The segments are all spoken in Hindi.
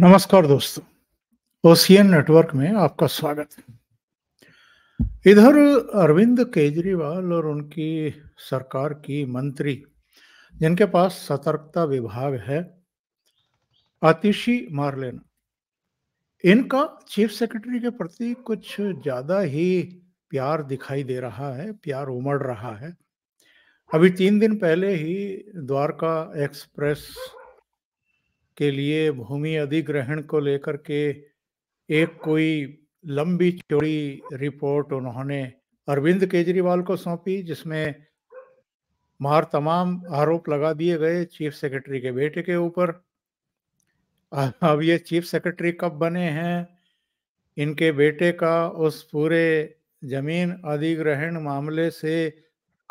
नमस्कार दोस्तों ओसीएन नेटवर्क में आपका स्वागत है इधर अरविंद केजरीवाल और उनकी सरकार की मंत्री जिनके पास सतर्कता विभाग है आतिशी मारलेन इनका चीफ सेक्रेटरी के प्रति कुछ ज़्यादा ही प्यार दिखाई दे रहा है प्यार उमड़ रहा है अभी तीन दिन पहले ही द्वारका एक्सप्रेस के लिए भूमि अधिग्रहण को लेकर के एक कोई लंबी चौड़ी रिपोर्ट उन्होंने अरविंद केजरीवाल को सौंपी जिसमें मार तमाम आरोप लगा दिए गए चीफ सेक्रेटरी के बेटे के ऊपर अब ये चीफ सेक्रेटरी कब बने हैं इनके बेटे का उस पूरे जमीन अधिग्रहण मामले से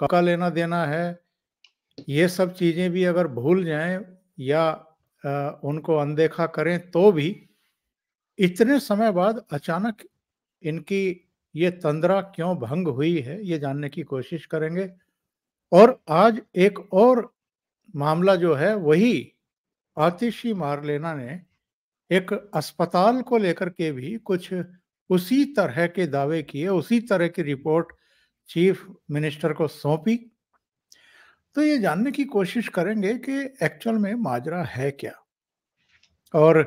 का लेना देना है ये सब चीज़ें भी अगर भूल जाएं या उनको अनदेखा करें तो भी इतने समय बाद अचानक इनकी ये तंद्रा क्यों भंग हुई है ये जानने की कोशिश करेंगे और आज एक और मामला जो है वही आतिशी मारलेना ने एक अस्पताल को लेकर के भी कुछ उसी तरह के दावे किए उसी तरह की रिपोर्ट चीफ मिनिस्टर को सौंपी तो ये जानने की कोशिश करेंगे कि एक्चुअल में माजरा है क्या और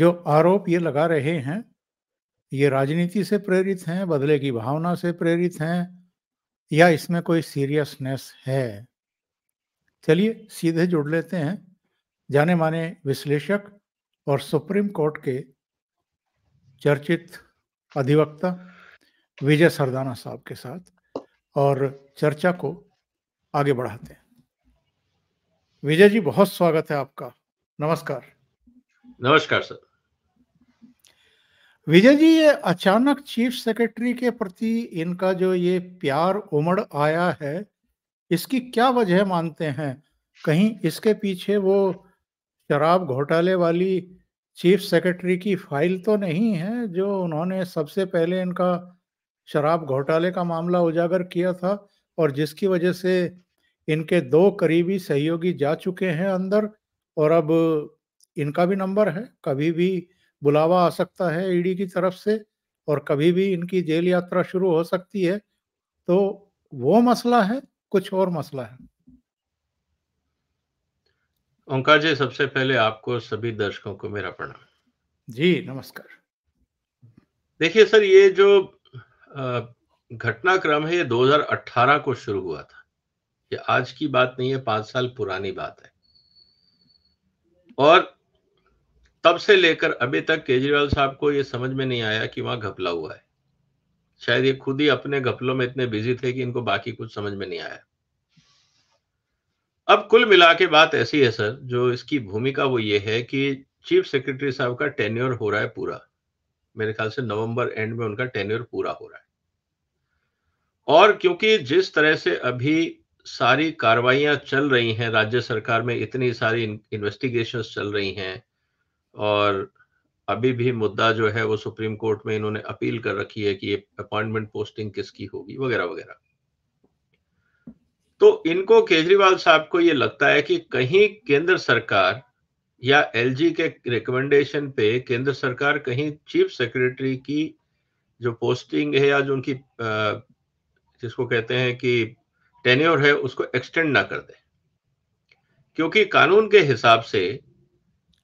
जो आरोप ये लगा रहे हैं ये राजनीति से प्रेरित हैं बदले की भावना से प्रेरित हैं या इसमें कोई सीरियसनेस है चलिए सीधे जुड़ लेते हैं जाने माने विश्लेषक और सुप्रीम कोर्ट के चर्चित अधिवक्ता विजय सरदाना साहब के साथ और चर्चा को आगे बढ़ाते हैं विजय जी बहुत स्वागत है आपका नमस्कार नमस्कार सर विजय जी ये अचानक चीफ सेक्रेटरी के प्रति इनका जो ये प्यार उमड़ आया है इसकी क्या वजह मानते हैं कहीं इसके पीछे वो शराब घोटाले वाली चीफ सेक्रेटरी की फाइल तो नहीं है जो उन्होंने सबसे पहले इनका शराब घोटाले का मामला उजागर किया था और जिसकी वजह से इनके दो करीबी सहयोगी जा चुके हैं अंदर और अब इनका भी नंबर है कभी भी बुलावा आ सकता है ईडी की तरफ से और कभी भी इनकी जेल यात्रा शुरू हो सकती है तो वो मसला है कुछ और मसला है ओंकार जी सबसे पहले आपको सभी दर्शकों को मेरा प्रणाम जी नमस्कार देखिए सर ये जो आ, घटनाक्रम है ये 2018 को शुरू हुआ था ये आज की बात नहीं है पांच साल पुरानी बात है और तब से लेकर अभी तक केजरीवाल साहब को यह समझ में नहीं आया कि वहां घपला हुआ है शायद ये खुद ही अपने घपलों में इतने बिजी थे कि इनको बाकी कुछ समझ में नहीं आया अब कुल मिला के बात ऐसी है सर जो इसकी भूमिका वो ये है कि चीफ सेक्रेटरी साहब का टेन्योर हो रहा है पूरा मेरे ख्याल से नवंबर एंड में उनका टेन्योर पूरा हो रहा है और क्योंकि जिस तरह से अभी सारी कार्रवाइयां चल रही हैं राज्य सरकार में इतनी सारी इन्वेस्टिगेशन चल रही हैं और अभी भी मुद्दा जो है वो सुप्रीम कोर्ट में इन्होंने अपील कर रखी है कि ये अपॉइंटमेंट पोस्टिंग किसकी होगी वगैरह वगैरह तो इनको केजरीवाल साहब को ये लगता है कि कहीं केंद्र सरकार या एलजी के रिकमेंडेशन पे केंद्र सरकार कहीं चीफ सेक्रेटरी की जो पोस्टिंग है या जो उनकी जिसको कहते हैं कि टेन्योर है उसको एक्सटेंड ना कर दे क्योंकि कानून के हिसाब से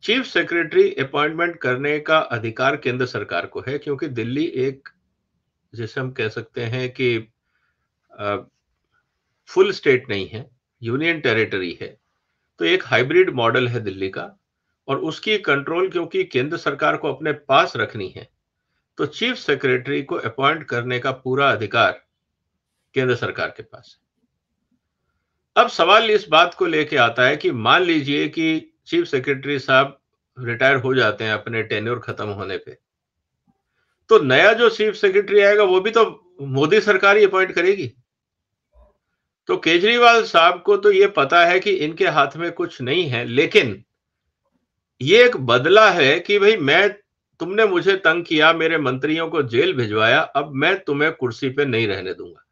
चीफ सेक्रेटरी अपॉइंटमेंट करने का अधिकार केंद्र सरकार को है क्योंकि दिल्ली एक जिसे हम कह सकते हैं कि आ, फुल स्टेट नहीं है यूनियन टेरिटरी है तो एक हाइब्रिड मॉडल है दिल्ली का और उसकी कंट्रोल क्योंकि केंद्र सरकार को अपने पास रखनी है तो चीफ सेक्रेटरी को अपॉइंट करने का पूरा अधिकार केंद्र सरकार के पास है अब सवाल इस बात को लेके आता है कि मान लीजिए कि चीफ सेक्रेटरी साहब रिटायर हो जाते हैं अपने टेन्योर खत्म होने पे तो नया जो चीफ सेक्रेटरी आएगा वो भी तो मोदी सरकार ही अपॉइंट करेगी तो केजरीवाल साहब को तो ये पता है कि इनके हाथ में कुछ नहीं है लेकिन ये एक बदला है कि भाई मैं तुमने मुझे तंग किया मेरे मंत्रियों को जेल भिजवाया अब मैं तुम्हें कुर्सी पे नहीं रहने दूंगा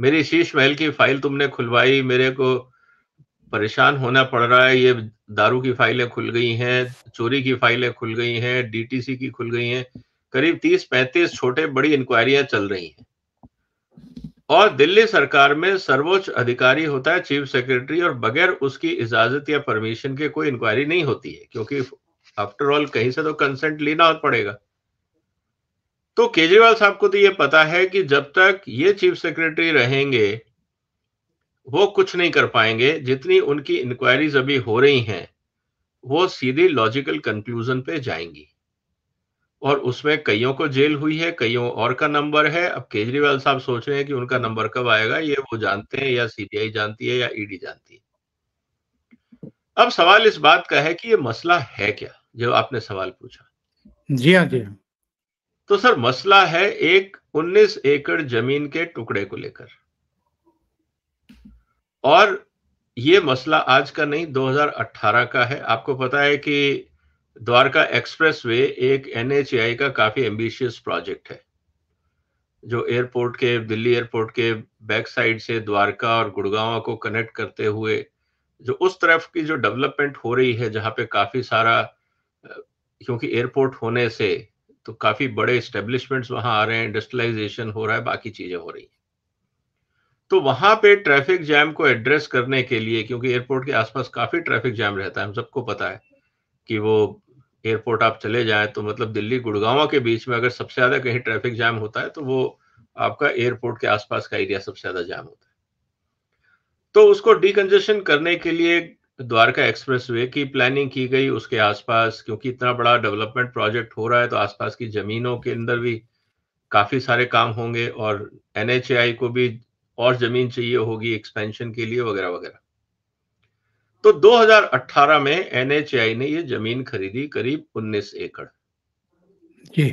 मेरी शीश महल की फाइल तुमने खुलवाई मेरे को परेशान होना पड़ रहा है ये दारू की फाइलें खुल गई हैं चोरी की फाइलें खुल गई हैं डीटीसी की खुल गई हैं करीब तीस पैंतीस छोटे बड़ी इंक्वायरियां चल रही हैं और दिल्ली सरकार में सर्वोच्च अधिकारी होता है चीफ सेक्रेटरी और बगैर उसकी इजाजत या परमिशन के कोई इंक्वायरी नहीं होती है क्योंकि आफ्टर ऑल कहीं से तो कंसेंट लेना पड़ेगा तो केजरीवाल साहब को तो ये पता है कि जब तक ये चीफ सेक्रेटरी रहेंगे वो कुछ नहीं कर पाएंगे जितनी उनकी इंक्वायरीज अभी हो रही हैं वो सीधे लॉजिकल कंक्लूजन पे जाएंगी और उसमें कईयों को जेल हुई है कईयों और का नंबर है अब केजरीवाल साहब सोच रहे हैं कि उनका नंबर कब आएगा ये वो जानते हैं या सीबीआई जानती है या ईडी e जानती है अब सवाल इस बात का है कि ये मसला है क्या जो आपने सवाल पूछा जी हाँ जी हाँ तो सर मसला है एक 19 एकड़ जमीन के टुकड़े को लेकर और ये मसला आज का नहीं 2018 का है आपको पता है कि द्वारका एक्सप्रेसवे एक एनएचआई का काफी एम्बिशियस प्रोजेक्ट है जो एयरपोर्ट के दिल्ली एयरपोर्ट के बैक साइड से द्वारका और गुड़गांव को कनेक्ट करते हुए जो उस तरफ की जो डेवलपमेंट हो रही है जहां पे काफी सारा क्योंकि एयरपोर्ट होने से तो काफी बड़े स्टेब्लिशमेंट्स वहां आ रहे हैं इंडस्ट्रियलाइजेशन हो रहा है बाकी चीजें हो रही तो वहां पे ट्रैफिक जैम को एड्रेस करने के लिए क्योंकि एयरपोर्ट के आसपास काफी ट्रैफिक जैम रहता है हम सबको पता है कि वो एयरपोर्ट आप चले जाए तो मतलब दिल्ली गुड़गांव के बीच में अगर सबसे ज्यादा कहीं ट्रैफिक जैम होता है तो वो आपका एयरपोर्ट के आसपास का एरिया सबसे ज्यादा जाम होता है तो उसको डीकंजेशन करने के लिए द्वारका एक्सप्रेसवे की प्लानिंग की गई उसके आसपास क्योंकि इतना बड़ा डेवलपमेंट प्रोजेक्ट हो रहा है तो आसपास की जमीनों के अंदर भी काफी सारे काम होंगे और एनएचआई को भी और जमीन चाहिए होगी एक्सपेंशन के लिए वगैरह वगैरह तो 2018 में एन ने ये जमीन खरीदी करीब 19 एकड़ जी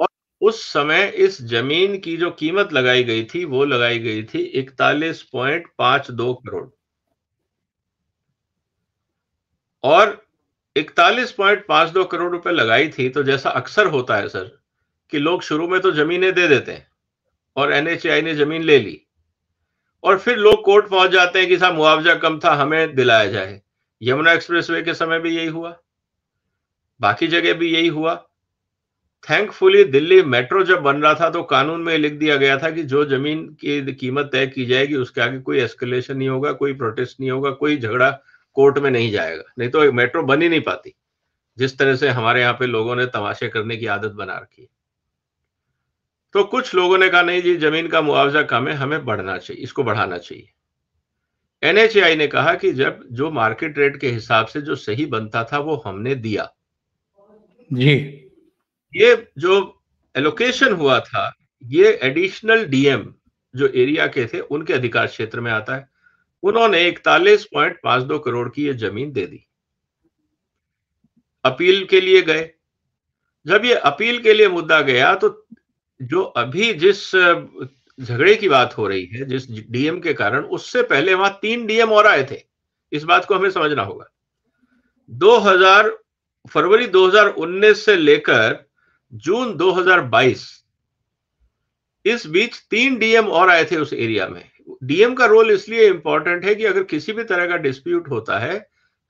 और उस समय इस जमीन की जो कीमत लगाई गई थी वो लगाई गई थी इकतालीस पांच दो करोड़ और 41.52 करोड़ रुपए लगाई थी तो जैसा अक्सर होता है सर कि लोग शुरू में तो जमीनें दे देते हैं और एनएचआई ने जमीन ले ली और फिर लोग कोर्ट पहुंच जाते हैं कि साहब मुआवजा कम था हमें दिलाया जाए यमुना एक्सप्रेसवे के समय भी यही हुआ बाकी जगह भी यही हुआ थैंकफुली दिल्ली मेट्रो जब बन रहा था तो कानून में लिख दिया गया था कि जो जमीन की कीमत तय की जाएगी उसके आगे कोई एस्केलेशन नहीं होगा कोई प्रोटेस्ट नहीं होगा कोई झगड़ा कोर्ट में नहीं जाएगा नहीं तो मेट्रो बन ही नहीं पाती जिस तरह से हमारे यहाँ पे लोगों ने तमाशे करने की आदत बना रखी है तो कुछ लोगों ने कहा नहीं जी जमीन का मुआवजा कम है हमें बढ़ना चाहिए इसको बढ़ाना चाहिए एनएचएआई ने कहा कि जब जो मार्केट रेट के हिसाब से जो सही बनता था वो हमने दिया जी ये जो एलोकेशन हुआ था ये एडिशनल डीएम जो एरिया के थे उनके अधिकार क्षेत्र में आता है उन्होंने इकतालीस पॉइंट पांच दो करोड़ की यह जमीन दे दी अपील के लिए गए जब ये अपील के लिए मुद्दा गया तो जो अभी जिस झगड़े की बात हो रही है जिस डीएम के कारण उससे पहले वहां तीन डीएम और आए थे इस बात को हमें समझना होगा 2000 फरवरी 2019 से लेकर जून 2022 इस बीच तीन डीएम और आए थे उस एरिया में डीएम का रोल इसलिए इंपॉर्टेंट है कि अगर किसी भी तरह का डिस्प्यूट होता है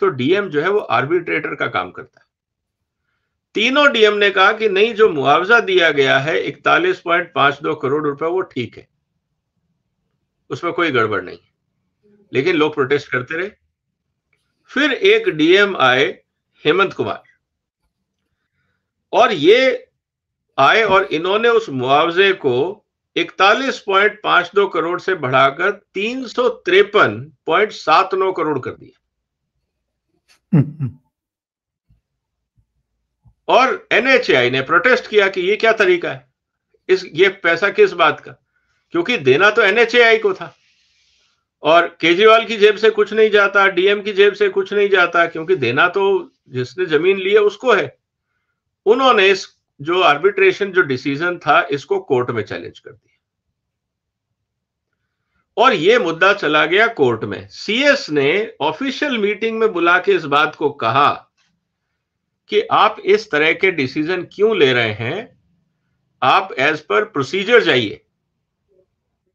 तो डीएम जो है वो आर्बिट्रेटर का काम करता है तीनों डीएम ने कहा कि नहीं जो मुआवजा दिया गया है इकतालीस पॉइंट पांच दो करोड़ रुपए वो ठीक है उसमें कोई गड़बड़ नहीं लेकिन लोग प्रोटेस्ट करते रहे फिर एक डीएम आए हेमंत कुमार और ये आए और इन्होंने उस मुआवजे को इकतालीस पॉइंट पांच दो करोड़ से बढ़ाकर तीन सौ तिरपन पॉइंट सात नौ करोड़ कर दिया और एनएचआई ने प्रोटेस्ट किया कि ये क्या तरीका है इस ये पैसा किस बात का क्योंकि देना तो एनएचए को था और केजरीवाल की जेब से कुछ नहीं जाता डीएम की जेब से कुछ नहीं जाता क्योंकि देना तो जिसने जमीन ली है उसको है उन्होंने इस जो आर्बिट्रेशन जो डिसीजन था इसको कोर्ट में चैलेंज कर दिया और ये मुद्दा चला गया कोर्ट में सीएस ने ऑफिशियल मीटिंग में बुला के इस बात को कहा कि आप इस तरह के डिसीजन क्यों ले रहे हैं आप एज पर प्रोसीजर जाइए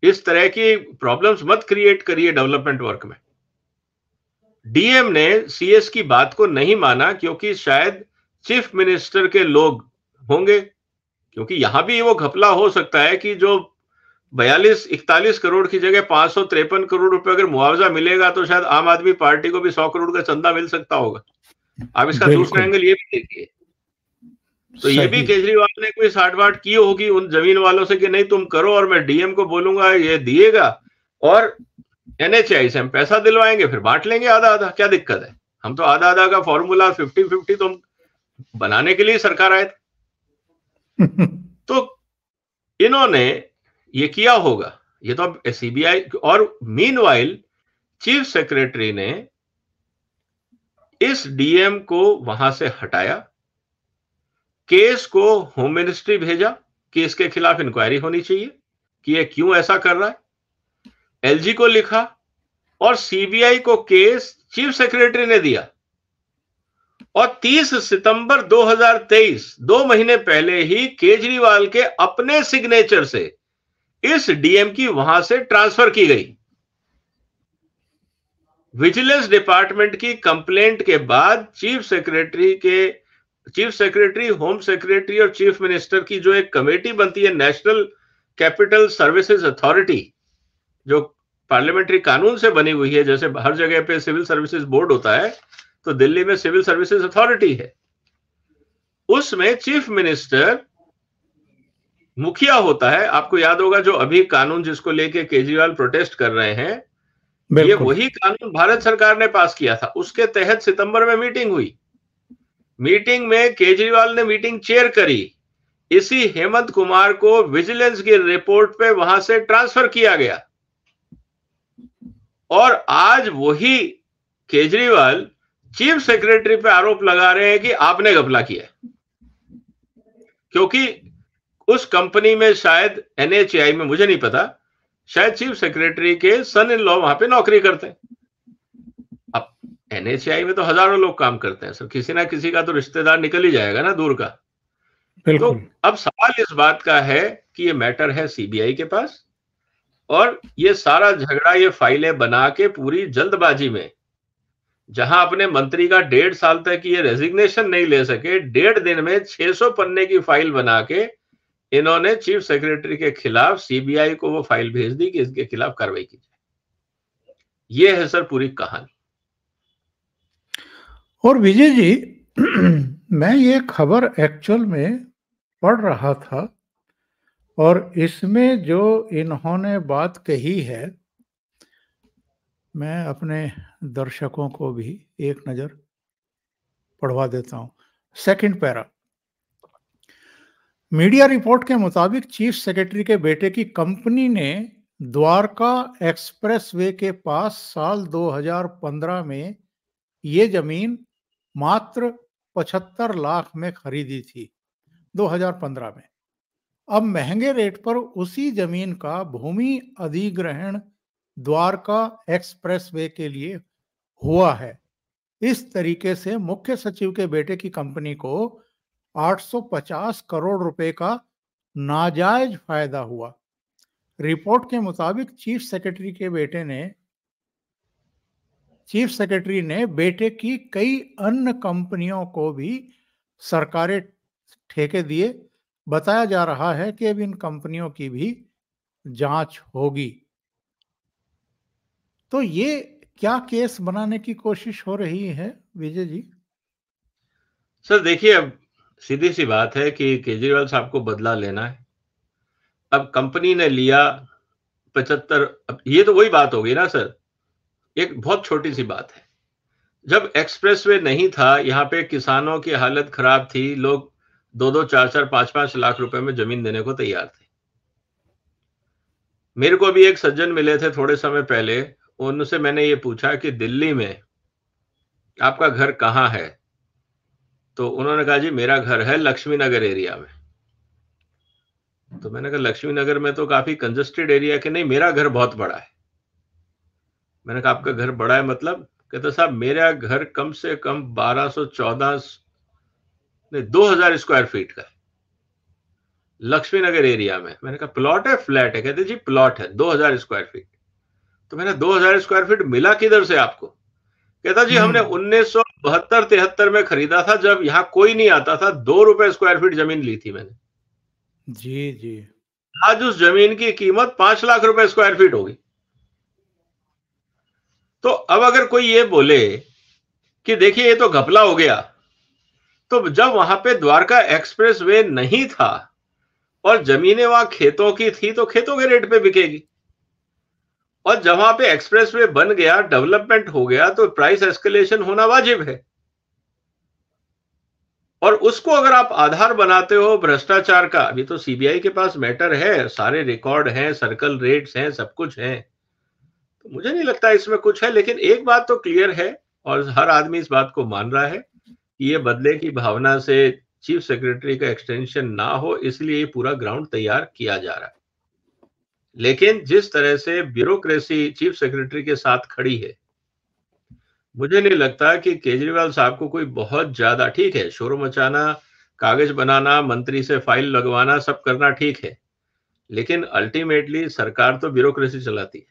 इस तरह की प्रॉब्लम्स मत क्रिएट करिए डेवलपमेंट वर्क में डीएम ने सीएस की बात को नहीं माना क्योंकि शायद चीफ मिनिस्टर के लोग होंगे क्योंकि यहां भी वो घपला हो सकता है कि जो बयालीस इकतालीस करोड़ की जगह पांच सौ तिरपन करोड़ रुपए अगर मुआवजा मिलेगा तो शायद आम आदमी पार्टी को भी सौ करोड़ का चंदा मिल सकता होगा आप इसका दूसरा एंगल ये भी देखिए तो ये भी केजरीवाल ने कोई साठ बाट की होगी उन जमीन वालों से कि नहीं तुम करो और मैं डीएम को बोलूंगा ये दिएगा और एनएचआई से हम पैसा दिलवाएंगे फिर बांट लेंगे आधा आधा क्या दिक्कत है हम तो आधा आधा का फॉर्मूला फिफ्टी फिफ्टी तो बनाने के लिए सरकार आए थे तो इन्होंने ये किया होगा ये तो अब सीबीआई और मीन चीफ सेक्रेटरी ने इस डीएम को वहां से हटाया केस को होम मिनिस्ट्री भेजा कि इसके खिलाफ इंक्वायरी होनी चाहिए कि ये क्यों ऐसा कर रहा है एलजी को लिखा और सीबीआई को केस चीफ सेक्रेटरी ने दिया और 30 सितंबर 2023 दो महीने पहले ही केजरीवाल के अपने सिग्नेचर से इस डीएम की वहां से ट्रांसफर की गई विजिलेंस डिपार्टमेंट की कंप्लेंट के बाद चीफ सेक्रेटरी के चीफ सेक्रेटरी होम सेक्रेटरी और चीफ मिनिस्टर की जो एक कमेटी बनती है नेशनल कैपिटल सर्विसेज अथॉरिटी जो पार्लियामेंट्री कानून से बनी हुई है जैसे हर जगह पे सिविल सर्विसेज बोर्ड होता है तो दिल्ली में सिविल सर्विसेज अथॉरिटी है उसमें चीफ मिनिस्टर मुखिया होता है आपको याद होगा जो अभी कानून जिसको लेके केजरीवाल प्रोटेस्ट कर रहे हैं ये वही कानून भारत सरकार ने पास किया था उसके तहत सितंबर में मीटिंग हुई मीटिंग में केजरीवाल ने मीटिंग चेयर करी इसी हेमंत कुमार को विजिलेंस की रिपोर्ट पे वहां से ट्रांसफर किया गया और आज वही केजरीवाल चीफ सेक्रेटरी पे आरोप लगा रहे हैं कि आपने घपला किया क्योंकि उस कंपनी में शायद एनएचआई में मुझे नहीं पता शायद चीफ सेक्रेटरी के सन इन लॉ वहां पे नौकरी करते हैं अब एनएचआई में तो हजारों लोग काम करते हैं सर किसी ना किसी का तो रिश्तेदार निकल ही जाएगा ना दूर का तो अब सवाल इस बात का है कि ये मैटर है सीबीआई के पास और ये सारा झगड़ा ये फाइलें बना के पूरी जल्दबाजी में जहां अपने मंत्री का डेढ़ साल तक ये रेजिग्नेशन नहीं ले सके डेढ़ दिन में 600 पन्ने की फाइल बना के इन्होंने चीफ सेक्रेटरी के खिलाफ सीबीआई को वो फाइल भेज दी कि इसके खिलाफ कार्रवाई की जाए ये है सर पूरी कहानी और विजय जी मैं ये खबर एक्चुअल में पढ़ रहा था और इसमें जो इन्होंने बात कही है मैं अपने दर्शकों को भी एक नज़र पढ़वा देता हूं सेकंड पैरा मीडिया रिपोर्ट के मुताबिक चीफ सेक्रेटरी के बेटे की कंपनी ने द्वारका एक्सप्रेसवे के पास साल 2015 में ये जमीन मात्र 75 लाख में खरीदी थी 2015 में अब महंगे रेट पर उसी जमीन का भूमि अधिग्रहण द्वारका एक्सप्रेसवे के लिए हुआ है इस तरीके से मुख्य सचिव के बेटे की कंपनी को 850 करोड़ रुपए का नाजायज फायदा हुआ रिपोर्ट के मुताबिक चीफ सेक्रेटरी के बेटे ने चीफ सेक्रेटरी ने बेटे की कई अन्य कंपनियों को भी सरकारें ठेके दिए बताया जा रहा है कि अब इन कंपनियों की भी जांच होगी तो ये क्या केस बनाने की कोशिश हो रही है विजय जी सर देखिए अब सीधी सी बात है कि केजरीवाल साहब को बदला लेना है अब कंपनी ने लिया पचहत्तर ये तो वही बात होगी ना सर एक बहुत छोटी सी बात है जब एक्सप्रेसवे नहीं था यहाँ पे किसानों की हालत खराब थी लोग दो दो चार चार पांच पांच लाख रुपए में जमीन देने को तैयार थे मेरे को भी एक सज्जन मिले थे थोड़े समय पहले उनसे मैंने ये पूछा कि दिल्ली में आपका घर कहाँ है तो उन्होंने कहा जी मेरा घर है लक्ष्मी नगर एरिया में तो मैंने कहा लक्ष्मी नगर में तो काफी कंजस्टेड एरिया के नहीं मेरा घर बहुत बड़ा है मैंने कहा आपका घर बड़ा है मतलब कहते साहब मेरा घर कम से कम 1214 नहीं 2000 स्क्वायर फीट का है लक्ष्मी नगर एरिया में मैंने कहा प्लॉट है फ्लैट है कहते जी प्लॉट है 2000 स्क्वायर फीट तो मैंने 2000 स्क्वायर फीट मिला किधर से आपको कहता जी हमने हम्म। उन्नीस सौ बहत्तर तिहत्तर में खरीदा था जब यहाँ कोई नहीं आता था दो रुपए स्क्वायर फीट जमीन ली थी मैंने जी जी आज उस जमीन की कीमत पांच लाख रुपए स्क्वायर फीट होगी तो अब अगर कोई ये बोले कि देखिए ये तो घपला हो गया तो जब वहां पे द्वारका एक्सप्रेस वे नहीं था और जमीने वहां खेतों की थी तो खेतों के रेट पे बिकेगी और जहां पे एक्सप्रेस वे बन गया डेवलपमेंट हो गया तो प्राइस एस्केलेशन होना वाजिब है और उसको अगर आप आधार बनाते हो भ्रष्टाचार का अभी तो सीबीआई के पास मैटर है सारे रिकॉर्ड हैं सर्कल रेट्स हैं सब कुछ है तो मुझे नहीं लगता इसमें कुछ है लेकिन एक बात तो क्लियर है और हर आदमी इस बात को मान रहा है कि ये बदले की भावना से चीफ सेक्रेटरी का एक्सटेंशन ना हो इसलिए पूरा ग्राउंड तैयार किया जा रहा है लेकिन जिस तरह से ब्यूरोक्रेसी चीफ सेक्रेटरी के साथ खड़ी है मुझे नहीं लगता कि केजरीवाल साहब को कोई बहुत ज्यादा ठीक है शोर मचाना कागज बनाना मंत्री से फाइल लगवाना सब करना ठीक है लेकिन अल्टीमेटली सरकार तो ब्यूरोक्रेसी चलाती है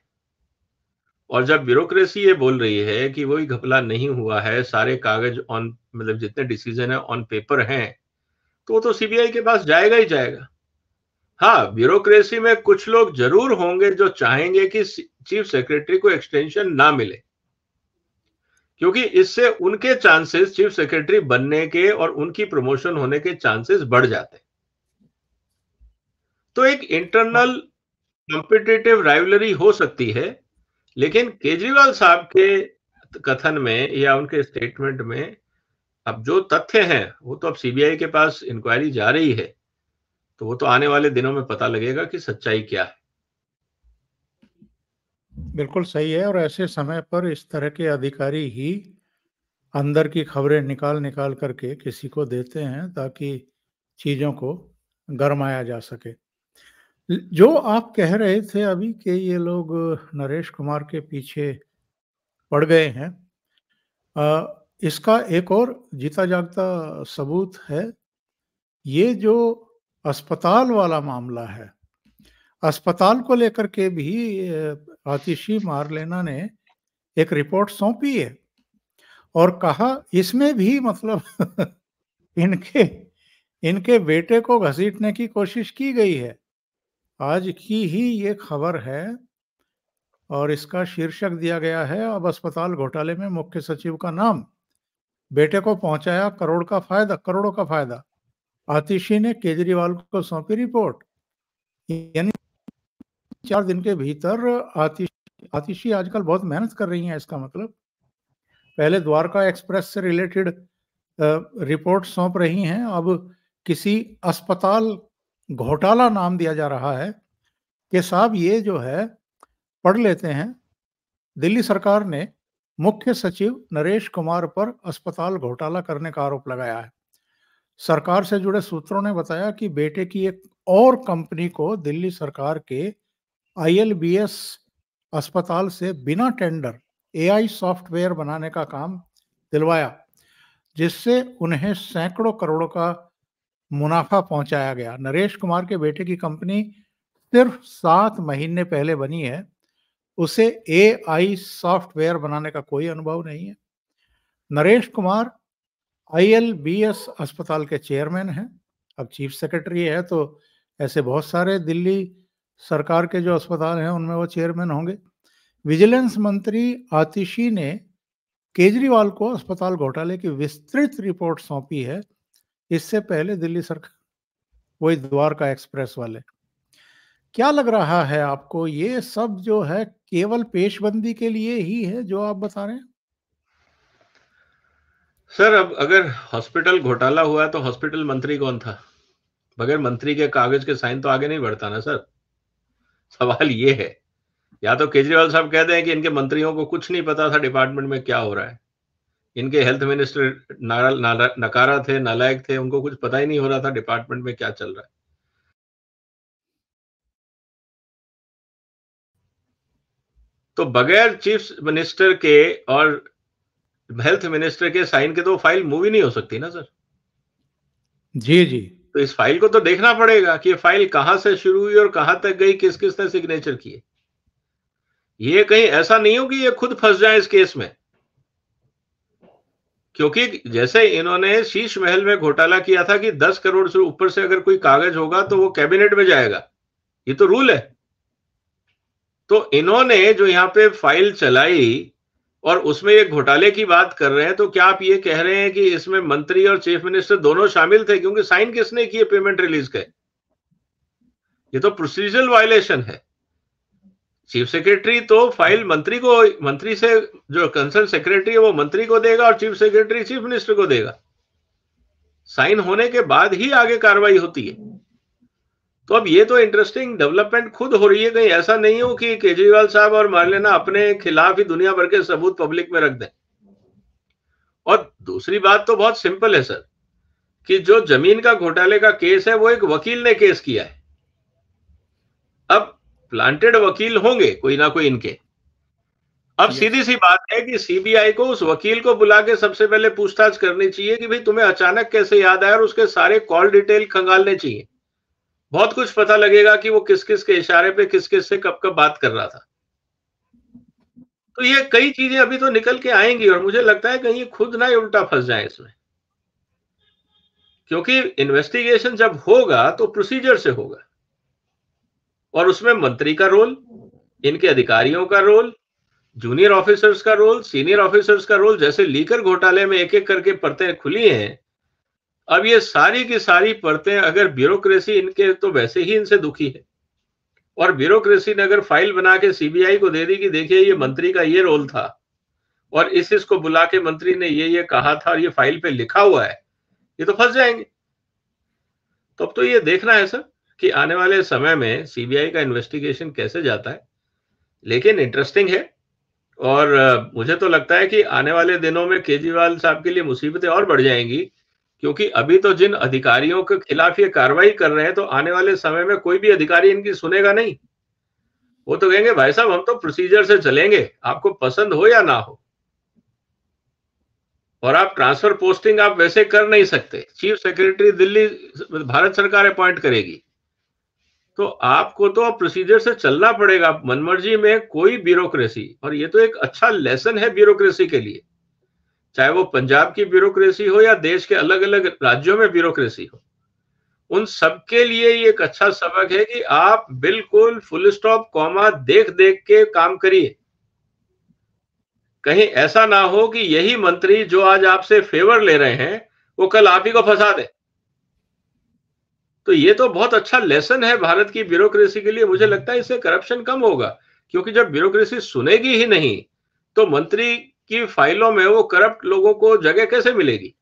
और जब ब्यूरोक्रेसी ये बोल रही है कि वही घपला नहीं हुआ है सारे कागज ऑन मतलब जितने डिसीजन है ऑन पेपर हैं तो वो तो सीबीआई के पास जाएगा ही जाएगा हाँ ब्यूरोक्रेसी में कुछ लोग जरूर होंगे जो चाहेंगे कि चीफ सेक्रेटरी को एक्सटेंशन ना मिले क्योंकि इससे उनके चांसेस चीफ सेक्रेटरी बनने के और उनकी प्रमोशन होने के चांसेस बढ़ जाते हैं तो एक इंटरनल कॉम्पिटेटिव राइवलरी हो सकती है लेकिन केजरीवाल साहब के कथन में या उनके स्टेटमेंट में अब जो तथ्य हैं वो तो अब सीबीआई के पास इंक्वायरी जा रही है तो वो तो आने वाले दिनों में पता लगेगा कि सच्चाई क्या है बिल्कुल सही है और ऐसे समय पर इस तरह के अधिकारी ही अंदर की खबरें निकाल निकाल करके किसी को देते हैं ताकि चीज़ों को गरमाया जा सके जो आप कह रहे थे अभी कि ये लोग नरेश कुमार के पीछे पड़ गए हैं आ, इसका एक और जीता जागता सबूत है ये जो अस्पताल वाला मामला है अस्पताल को लेकर के भी आतिशी मारलेना ने एक रिपोर्ट सौंपी है और कहा इसमें भी मतलब इनके इनके बेटे को घसीटने की कोशिश की गई है आज की ही ये खबर है और इसका शीर्षक दिया गया है अब अस्पताल घोटाले में मुख्य सचिव का नाम बेटे को पहुंचाया करोड़ का फायदा करोड़ों का फायदा आतिशी ने केजरीवाल को सौंपी रिपोर्ट यानी चार दिन के भीतर आतिशी आतिशी आजकल बहुत मेहनत कर रही है इसका मतलब पहले द्वारका एक्सप्रेस से रिलेटेड रिपोर्ट सौंप रही हैं अब किसी अस्पताल घोटाला नाम दिया जा रहा है कि साहब ये जो है पढ़ लेते हैं दिल्ली सरकार ने मुख्य सचिव नरेश कुमार पर अस्पताल घोटाला करने का आरोप लगाया है सरकार से जुड़े सूत्रों ने बताया कि बेटे की एक और कंपनी को दिल्ली सरकार के आईएलबीएस अस्पताल से बिना टेंडर एआई सॉफ्टवेयर बनाने का काम दिलवाया जिससे उन्हें सैकड़ों करोड़ों का मुनाफा पहुंचाया गया नरेश कुमार के बेटे की कंपनी सिर्फ सात महीने पहले बनी है उसे एआई सॉफ्टवेयर बनाने का कोई अनुभव नहीं है नरेश कुमार आईएलबीएस अस्पताल के चेयरमैन हैं अब चीफ सेक्रेटरी है तो ऐसे बहुत सारे दिल्ली सरकार के जो अस्पताल हैं उनमें वो चेयरमैन होंगे विजिलेंस मंत्री आतिशी ने केजरीवाल को अस्पताल घोटाले की विस्तृत रिपोर्ट सौंपी है इससे पहले दिल्ली सरकार वही द्वारका एक्सप्रेस वाले क्या लग रहा है आपको ये सब जो है केवल पेशबंदी के लिए ही है जो आप बता रहे हैं सर अब अगर हॉस्पिटल घोटाला हुआ तो हॉस्पिटल मंत्री कौन था बगैर मंत्री के कागज के साइन तो आगे नहीं बढ़ता ना सर सवाल ये है या तो केजरीवाल साहब कह दें कि इनके मंत्रियों को कुछ नहीं पता था डिपार्टमेंट में क्या हो रहा है इनके हेल्थ मिनिस्टर नारा नकारा थे नालायक थे उनको कुछ पता ही नहीं हो रहा था डिपार्टमेंट में क्या चल रहा है तो बगैर चीफ मिनिस्टर के और हेल्थ मिनिस्टर के साइन के तो फाइल मूव ही नहीं हो सकती ना सर जी जी तो इस फाइल को तो देखना पड़ेगा कि ये फाइल कहां से शुरू हुई और कहां तक गई किस किसने सिग्नेचर किए ये कहीं ऐसा नहीं हो कि ये खुद फंस जाए इस केस में क्योंकि जैसे इन्होंने शीश महल में घोटाला किया था कि दस करोड़ से ऊपर से अगर कोई कागज होगा तो वो कैबिनेट में जाएगा ये तो रूल है तो इन्होंने जो यहां पे फाइल चलाई और उसमें ये घोटाले की बात कर रहे हैं तो क्या आप ये कह रहे हैं कि इसमें मंत्री और चीफ मिनिस्टर दोनों शामिल थे क्योंकि साइन किसने किए पेमेंट रिलीज के ये तो प्रोसीजरल वायलेशन है चीफ सेक्रेटरी तो फाइल मंत्री को मंत्री से जो कंसर्न सेक्रेटरी है वो मंत्री को देगा और चीफ सेक्रेटरी चीफ मिनिस्टर को देगा साइन होने के बाद ही आगे कार्रवाई होती है तो अब ये तो इंटरेस्टिंग डेवलपमेंट खुद हो रही है कहीं ऐसा नहीं हो कि केजरीवाल साहब और लेना अपने खिलाफ ही दुनिया भर के सबूत पब्लिक में रख दें और दूसरी बात तो बहुत सिंपल है सर कि जो जमीन का घोटाले का केस है वो एक वकील ने केस किया है अब प्लांटेड वकील होंगे कोई ना कोई इनके अब सीधी सी बात है कि सीबीआई को उस वकील को बुला के सबसे पहले पूछताछ करनी चाहिए कि भाई तुम्हें अचानक कैसे याद आया और उसके सारे कॉल डिटेल खंगालने चाहिए बहुत कुछ पता लगेगा कि वो किस किस के इशारे पे किस किस से कब कब बात कर रहा था तो ये कई चीजें अभी तो निकल के आएंगी और मुझे लगता है कहीं खुद ना उल्टा फंस जाए इसमें क्योंकि इन्वेस्टिगेशन जब होगा तो प्रोसीजर से होगा और उसमें मंत्री का रोल इनके अधिकारियों का रोल जूनियर ऑफिसर्स का रोल सीनियर ऑफिसर्स का रोल जैसे लीकर घोटाले में एक एक करके परतें खुली हैं अब ये सारी की सारी परतें अगर ब्यूरोक्रेसी इनके तो वैसे ही इनसे दुखी है और ब्यूरोक्रेसी ने अगर फाइल बना के सीबीआई को दे दी कि देखिए ये मंत्री का ये रोल था और इस इसको बुला के मंत्री ने ये ये कहा था और ये फाइल पे लिखा हुआ है ये तो फंस जाएंगे तो अब तो ये देखना है सर कि आने वाले समय में सीबीआई का इन्वेस्टिगेशन कैसे जाता है लेकिन इंटरेस्टिंग है और मुझे तो लगता है कि आने वाले दिनों में केजरीवाल साहब के लिए मुसीबतें और बढ़ जाएंगी क्योंकि अभी तो जिन अधिकारियों के खिलाफ ये कार्रवाई कर रहे हैं तो आने वाले समय में कोई भी अधिकारी इनकी सुनेगा नहीं वो तो कहेंगे भाई साहब हम तो प्रोसीजर से चलेंगे आपको पसंद हो या ना हो और आप ट्रांसफर पोस्टिंग आप वैसे कर नहीं सकते चीफ सेक्रेटरी दिल्ली भारत सरकार अपॉइंट करेगी तो आपको तो प्रोसीजर से चलना पड़ेगा मनमर्जी में कोई ब्यूरोक्रेसी और ये तो एक अच्छा लेसन है ब्यूरोक्रेसी के लिए चाहे वो पंजाब की ब्यूरोक्रेसी हो या देश के अलग अलग राज्यों में ब्यूरोक्रेसी हो उन सबके लिए ये एक अच्छा सबक है कि आप बिल्कुल फुल स्टॉप कॉमा देख देख के काम करिए कहीं ऐसा ना हो कि यही मंत्री जो आज आपसे फेवर ले रहे हैं वो कल आप ही को फंसा दे तो ये तो बहुत अच्छा लेसन है भारत की ब्यूरोक्रेसी के लिए मुझे लगता है इससे करप्शन कम होगा क्योंकि जब ब्यूरोक्रेसी सुनेगी ही नहीं तो मंत्री की फाइलों में वो करप्ट लोगों को जगह कैसे मिलेगी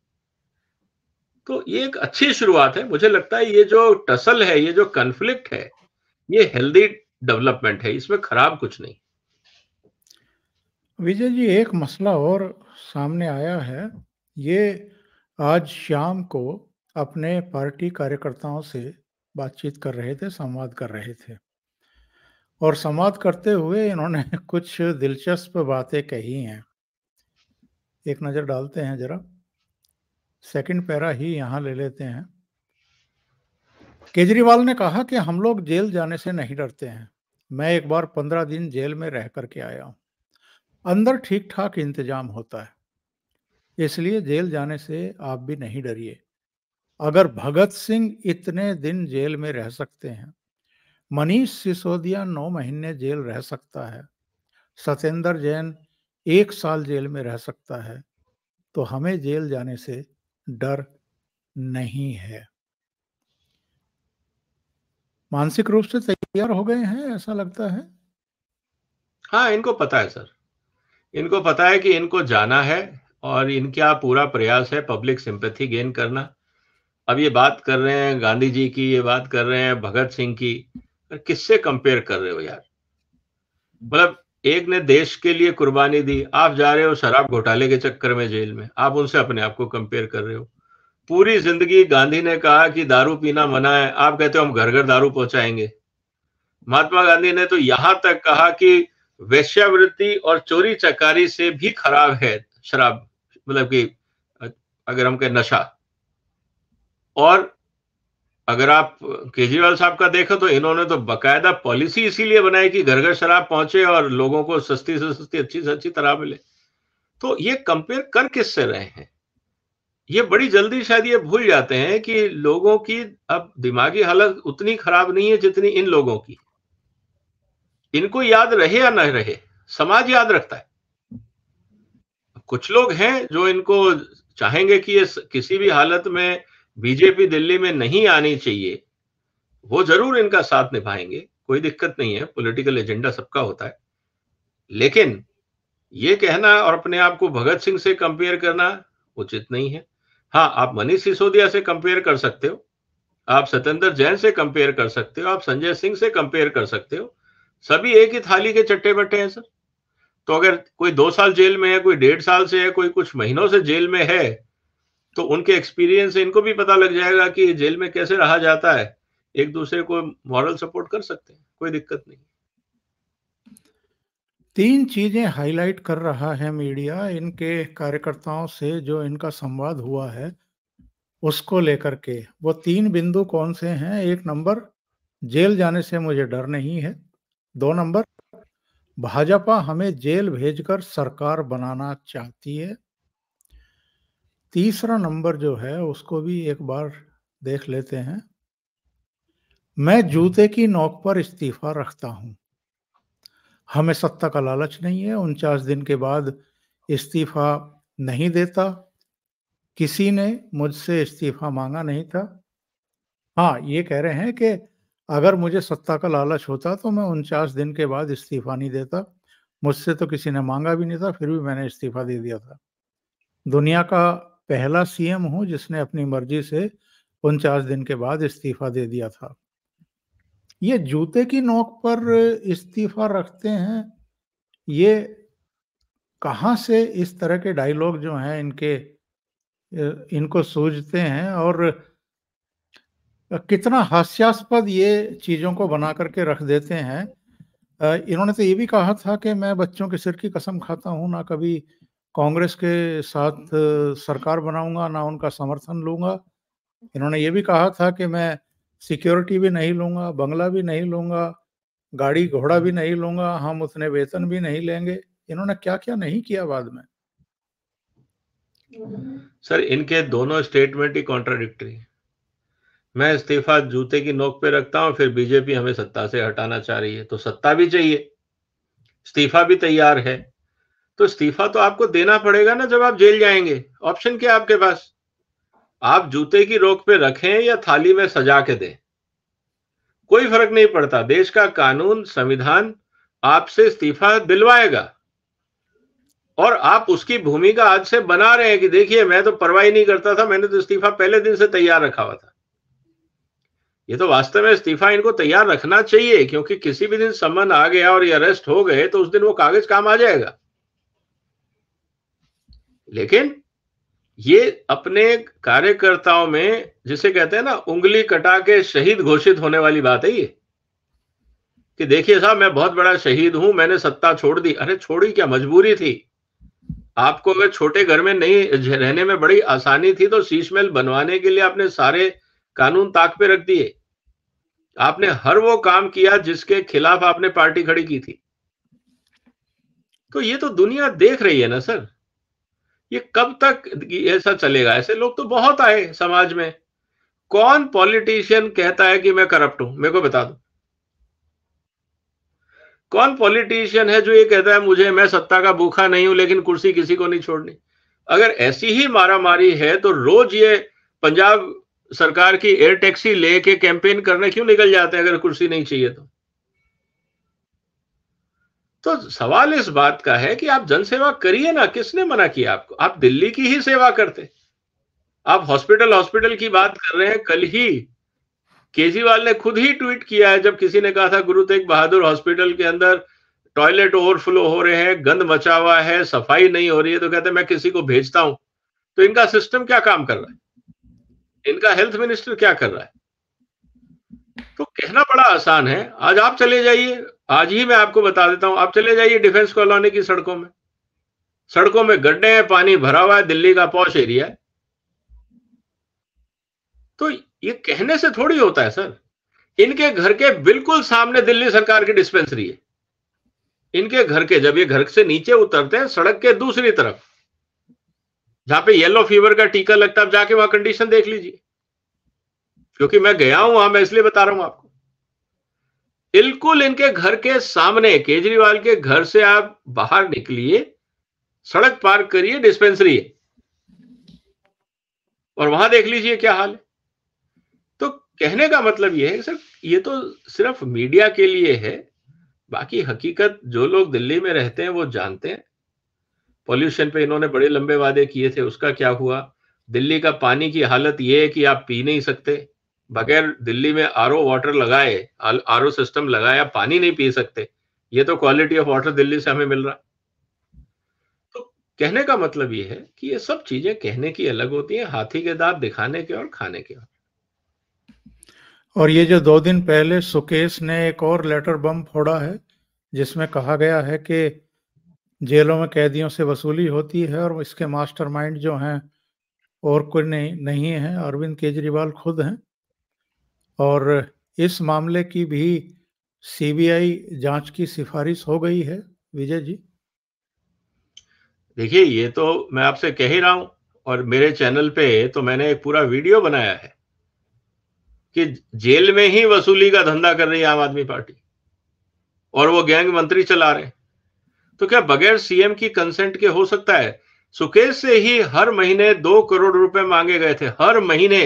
तो ये एक अच्छी शुरुआत है मुझे लगता है ये जो टसल है ये जो कन्फ्लिक्ट है ये हेल्दी डेवलपमेंट है इसमें खराब कुछ नहीं विजय जी एक मसला और सामने आया है ये आज शाम को अपने पार्टी कार्यकर्ताओं से बातचीत कर रहे थे संवाद कर रहे थे और संवाद करते हुए इन्होंने कुछ दिलचस्प बातें कही हैं एक नज़र डालते हैं ज़रा सेकंड पैरा ही यहाँ ले लेते हैं केजरीवाल ने कहा कि हम लोग जेल जाने से नहीं डरते हैं मैं एक बार पंद्रह दिन जेल में रह करके आया हूँ अंदर ठीक ठाक इंतजाम होता है इसलिए जेल जाने से आप भी नहीं डरिए अगर भगत सिंह इतने दिन जेल में रह सकते हैं मनीष सिसोदिया नौ महीने जेल रह सकता है सत्येंद्र जैन एक साल जेल में रह सकता है तो हमें जेल जाने से डर नहीं है मानसिक रूप से तैयार हो गए हैं ऐसा लगता है हाँ इनको पता है सर इनको पता है कि इनको जाना है और इनका पूरा प्रयास है पब्लिक सिंपथी गेन करना अब ये बात कर रहे हैं गांधी जी की ये बात कर रहे हैं भगत सिंह की किससे कंपेयर कर रहे हो यार मतलब एक ने देश के लिए कुर्बानी दी आप जा रहे हो शराब घोटाले के चक्कर में जेल में आप उनसे अपने आप को कंपेयर कर रहे हो पूरी जिंदगी गांधी ने कहा कि दारू पीना मना है आप कहते हो हम घर घर दारू पहुंचाएंगे महात्मा गांधी ने तो यहां तक कहा कि वेश्यावृत्ति और चोरी चकारी से भी खराब है शराब मतलब कि अगर हम कहें नशा और अगर आप केजरीवाल साहब का देखो तो इन्होंने तो बकायदा पॉलिसी इसीलिए बनाई कि घर घर शराब पहुंचे और लोगों को सस्ती से सस्ती अच्छी से अच्छी तरह मिले तो ये कंपेयर कर किससे रहे हैं ये बड़ी जल्दी शायद ये भूल जाते हैं कि लोगों की अब दिमागी हालत उतनी खराब नहीं है जितनी इन लोगों की इनको याद रहे या न रहे समाज याद रखता है कुछ लोग हैं जो इनको चाहेंगे कि ये किसी भी हालत में बीजेपी दिल्ली में नहीं आनी चाहिए वो जरूर इनका साथ निभाएंगे कोई दिक्कत नहीं है पॉलिटिकल एजेंडा सबका होता है लेकिन ये कहना और अपने आप को भगत सिंह से कंपेयर करना उचित नहीं है हाँ आप मनीष सिसोदिया से कंपेयर कर सकते हो आप सत्येंद्र जैन से कंपेयर कर सकते हो आप संजय सिंह से कंपेयर कर सकते हो सभी एक ही थाली के चट्टे बट्टे हैं सर तो अगर कोई दो साल जेल में है कोई डेढ़ साल से है कोई कुछ महीनों से जेल में है तो उनके एक्सपीरियंस से इनको भी पता लग जाएगा कि जेल में कैसे रहा जाता है एक दूसरे को मॉरल सपोर्ट कर सकते हैं कोई दिक्कत नहीं तीन चीजें हाईलाइट कर रहा है मीडिया इनके कार्यकर्ताओं से जो इनका संवाद हुआ है उसको लेकर के वो तीन बिंदु कौन से हैं एक नंबर जेल जाने से मुझे डर नहीं है दो नंबर भाजपा हमें जेल भेजकर सरकार बनाना चाहती है तीसरा नंबर जो है उसको भी एक बार देख लेते हैं मैं जूते की नोक पर इस्तीफा रखता हूं हमें सत्ता का लालच नहीं है उनचास दिन के बाद इस्तीफा नहीं देता किसी ने मुझसे इस्तीफा मांगा नहीं था हाँ ये कह रहे हैं कि अगर मुझे सत्ता का लालच होता तो मैं उनचास दिन के बाद इस्तीफा नहीं देता मुझसे तो किसी ने मांगा भी नहीं था फिर भी मैंने इस्तीफा दे दिया था दुनिया का पहला सीएम हूं जिसने अपनी मर्जी से उनचास दिन के बाद इस्तीफा दे दिया था ये जूते की नोक पर इस्तीफा रखते हैं ये कहाँ से इस तरह के डायलॉग जो हैं इनके इनको सूझते हैं और कितना हास्यास्पद ये चीज़ों को बना करके रख देते हैं इन्होंने तो ये भी कहा था कि मैं बच्चों के सिर की कसम खाता हूँ ना कभी कांग्रेस के साथ सरकार बनाऊंगा ना उनका समर्थन लूंगा इन्होंने ये भी कहा था कि मैं सिक्योरिटी भी नहीं लूंगा बंगला भी नहीं लूंगा गाड़ी घोड़ा भी नहीं लूंगा हम उतने वेतन भी नहीं लेंगे इन्होंने क्या क्या नहीं किया बाद में सर इनके दोनों स्टेटमेंट ही कॉन्ट्राडिक्टी मैं इस्तीफा जूते की नोक पे रखता हूं फिर बीजेपी हमें सत्ता से हटाना चाह रही है तो सत्ता भी चाहिए इस्तीफा भी तैयार है तो इस्तीफा तो आपको देना पड़ेगा ना जब आप जेल जाएंगे ऑप्शन क्या आपके पास आप जूते की रोक पे रखें या थाली में सजा के दें कोई फर्क नहीं पड़ता देश का कानून संविधान आपसे इस्तीफा दिलवाएगा और आप उसकी भूमिका आज से बना रहे हैं कि देखिए मैं तो परवाही नहीं करता था मैंने तो इस्तीफा पहले दिन से तैयार रखा हुआ था ये तो वास्तव में इस्तीफा इनको तैयार रखना चाहिए क्योंकि किसी भी दिन समन आ गया और ये अरेस्ट हो गए तो उस दिन वो कागज काम आ जाएगा लेकिन ये अपने कार्यकर्ताओं में जिसे कहते हैं ना उंगली कटा के शहीद घोषित होने वाली बात है ये कि देखिए साहब मैं बहुत बड़ा शहीद हूं मैंने सत्ता छोड़ दी अरे छोड़ी क्या मजबूरी थी आपको अगर छोटे घर में नहीं रहने में बड़ी आसानी थी तो शीशमेल बनवाने के लिए आपने सारे कानून ताक पे रख दिए आपने हर वो काम किया जिसके खिलाफ आपने पार्टी खड़ी की थी तो ये तो दुनिया देख रही है ना सर ये कब तक ऐसा चलेगा ऐसे लोग तो बहुत आए समाज में कौन पॉलिटिशियन कहता है कि मैं करप्ट हूं मेरे को बता दो कौन पॉलिटिशियन है जो ये कहता है मुझे मैं सत्ता का भूखा नहीं हूं लेकिन कुर्सी किसी को नहीं छोड़नी अगर ऐसी ही मारामारी है तो रोज ये पंजाब सरकार की एयर टैक्सी लेके कैंपेन करने क्यों निकल जाते हैं अगर कुर्सी नहीं चाहिए तो तो सवाल इस बात का है कि आप जनसेवा करिए ना किसने मना किया आपको आप दिल्ली की ही सेवा करते आप हॉस्पिटल हॉस्पिटल की बात कर रहे हैं कल ही केजरीवाल ने खुद ही ट्वीट किया है जब किसी ने कहा था गुरु तेग बहादुर हॉस्पिटल के अंदर टॉयलेट ओवरफ्लो हो रहे हैं गंद मचा हुआ है सफाई नहीं हो रही है तो कहते मैं किसी को भेजता हूं तो इनका सिस्टम क्या काम कर रहा है इनका हेल्थ मिनिस्टर क्या कर रहा है तो कहना बड़ा आसान है आज आप चले जाइए आज ही मैं आपको बता देता हूं आप चले जाइए डिफेंस कॉलोनी की सड़कों में सड़कों में गड्ढे हैं पानी भरा हुआ है दिल्ली का पौश एरिया है तो ये कहने से थोड़ी होता है सर इनके घर के बिल्कुल सामने दिल्ली सरकार की डिस्पेंसरी है इनके घर के जब ये घर से नीचे उतरते हैं सड़क के दूसरी तरफ जहां पे येलो फीवर का टीका लगता है आप जाके वहां कंडीशन देख लीजिए क्योंकि मैं गया हूं वहां मैं इसलिए बता रहा हूं आपको बिल्कुल इनके घर के सामने केजरीवाल के घर से आप बाहर निकलिए सड़क पार करिए डिस्पेंसरी है और वहां देख लीजिए क्या हाल है तो कहने का मतलब यह है सर ये तो सिर्फ मीडिया के लिए है बाकी हकीकत जो लोग दिल्ली में रहते हैं वो जानते हैं पॉल्यूशन पे इन्होंने बड़े लंबे वादे किए थे उसका क्या हुआ दिल्ली का पानी की हालत ये है कि आप पी नहीं सकते बगैर दिल्ली में आर वाटर लगाए आर सिस्टम लगाया पानी नहीं पी सकते ये तो क्वालिटी ऑफ वाटर दिल्ली से हमें मिल रहा तो कहने का मतलब ये है कि ये सब चीजें कहने की अलग होती है हाथी के दांत दिखाने के और खाने के और और ये जो दो दिन पहले सुकेश ने एक और लेटर बम फोड़ा है जिसमें कहा गया है कि जेलों में कैदियों से वसूली होती है और इसके मास्टरमाइंड जो हैं और कोई नहीं नहीं है अरविंद केजरीवाल खुद हैं और इस मामले की भी सीबीआई जांच की सिफारिश हो गई है विजय जी देखिए ये तो मैं आपसे कह ही रहा हूं और मेरे चैनल पे तो मैंने एक पूरा वीडियो बनाया है कि जेल में ही वसूली का धंधा कर रही है आम आदमी पार्टी और वो गैंग मंत्री चला रहे तो क्या बगैर सीएम की कंसेंट के हो सकता है सुकेश से ही हर महीने दो करोड़ रुपए मांगे गए थे हर महीने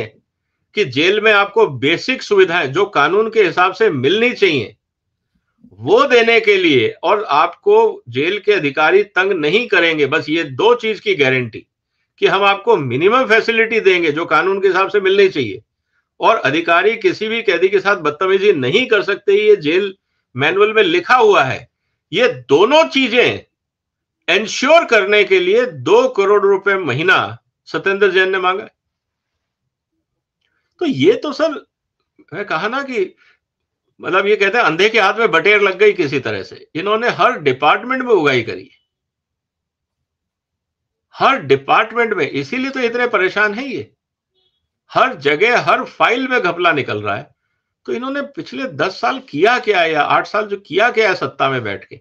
कि जेल में आपको बेसिक सुविधाएं जो कानून के हिसाब से मिलनी चाहिए वो देने के लिए और आपको जेल के अधिकारी तंग नहीं करेंगे बस ये दो चीज की गारंटी कि हम आपको मिनिमम फैसिलिटी देंगे जो कानून के हिसाब से मिलनी चाहिए और अधिकारी किसी भी कैदी के साथ बदतमीजी नहीं कर सकते ये जेल मैनुअल में लिखा हुआ है ये दोनों चीजें एंश्योर करने के लिए दो करोड़ रुपए महीना सत्येंद्र जैन ने मांगा तो ये तो सर मैं कहा ना कि मतलब ये कहते हैं अंधे के हाथ में बटेर लग गई किसी तरह से इन्होंने हर डिपार्टमेंट में उगाई करी हर डिपार्टमेंट में इसीलिए तो इतने परेशान है ये हर जगह हर फाइल में घपला निकल रहा है तो इन्होंने पिछले दस साल किया क्या है या आठ साल जो किया क्या है सत्ता में बैठ के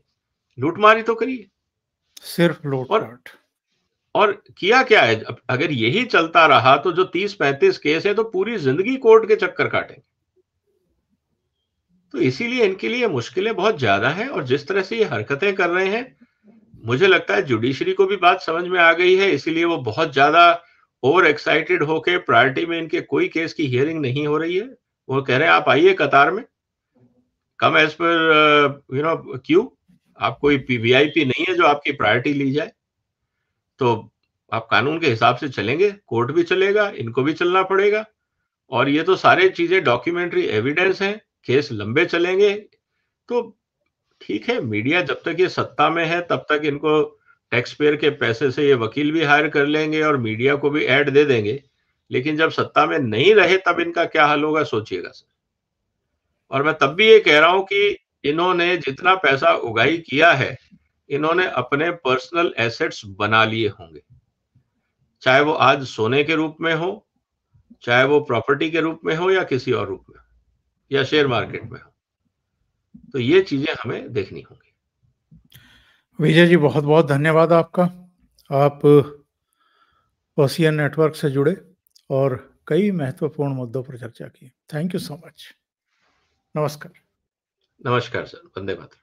लूटमारी तो करी सिर्फ लूट और और किया क्या है अगर यही चलता रहा तो जो तीस पैंतीस केस है तो पूरी जिंदगी कोर्ट के चक्कर काटेंगे तो इसीलिए इनके लिए मुश्किलें बहुत ज्यादा है और जिस तरह से ये हरकतें कर रहे हैं मुझे लगता है जुडिशरी को भी बात समझ में आ गई है इसीलिए वो बहुत ज्यादा ओवर एक्साइटेड होके प्रायोरिटी में इनके कोई केस की हियरिंग नहीं हो रही है वो कह रहे हैं आप आइए कतार में कम एज पर यू नो क्यू आप कोई वी नहीं है जो आपकी प्रायोरिटी ली जाए तो आप कानून के हिसाब से चलेंगे कोर्ट भी चलेगा इनको भी चलना पड़ेगा और ये तो सारे चीजें डॉक्यूमेंट्री एविडेंस हैं केस लंबे चलेंगे तो ठीक है मीडिया जब तक ये सत्ता में है तब तक इनको टैक्स पेयर के पैसे से ये वकील भी हायर कर लेंगे और मीडिया को भी ऐड दे देंगे लेकिन जब सत्ता में नहीं रहे तब इनका क्या हाल होगा सोचिएगा सर और मैं तब भी ये कह रहा हूं कि इन्होंने जितना पैसा उगाही किया है इन्होंने अपने पर्सनल एसेट्स बना लिए होंगे चाहे वो आज सोने के रूप में हो चाहे वो प्रॉपर्टी के रूप में हो या किसी और रूप में हो या शेयर मार्केट में हो तो ये चीजें हमें देखनी होंगी विजय जी बहुत बहुत धन्यवाद आपका आप ओसियन नेटवर्क से जुड़े और कई महत्वपूर्ण मुद्दों पर चर्चा की थैंक यू सो मच नमस्कार नमस्कार सर वंदे